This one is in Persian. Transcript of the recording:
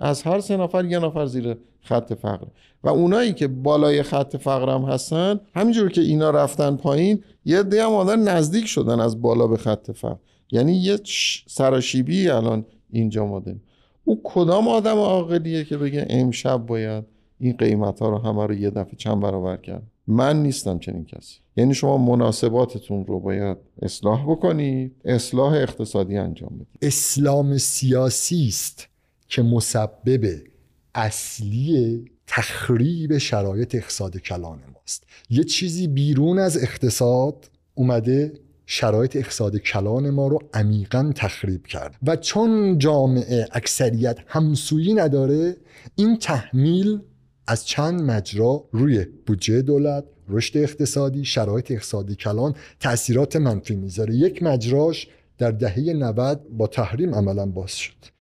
از هر سه نفر یه نفر زیر خط فقر و اونایی که بالای خط فقرم هستن همینجور که اینا رفتن پایین یه دی هم آدم نزدیک شدن از بالا به خط فقر یعنی یه سراشیبی الان اینجا ماده. او کدام آدم عاقلیه که بگه امشب باید این قیمت ها رو همه رو یه دفعه چند برابر کرد من نیستم چنین کسی یعنی شما مناسباتتون رو باید اصلاح بکنید اصلاح اقتصادی انجام بدید اسلام سیاسی است که مسبب اصلی تخریب شرایط اقتصاد کلان ماست یه چیزی بیرون از اقتصاد اومده شرایط اقتصاد کلان ما رو عمیقا تخریب کرد و چون جامعه اکثریت همسویی نداره این تحمیل از چند مجرا روی بودجه دولت رشد اقتصادی شرایط اقتصادی کلان تاثیرات منفی میذاره یک مجراش در دهه 90 با تحریم عملا باز شد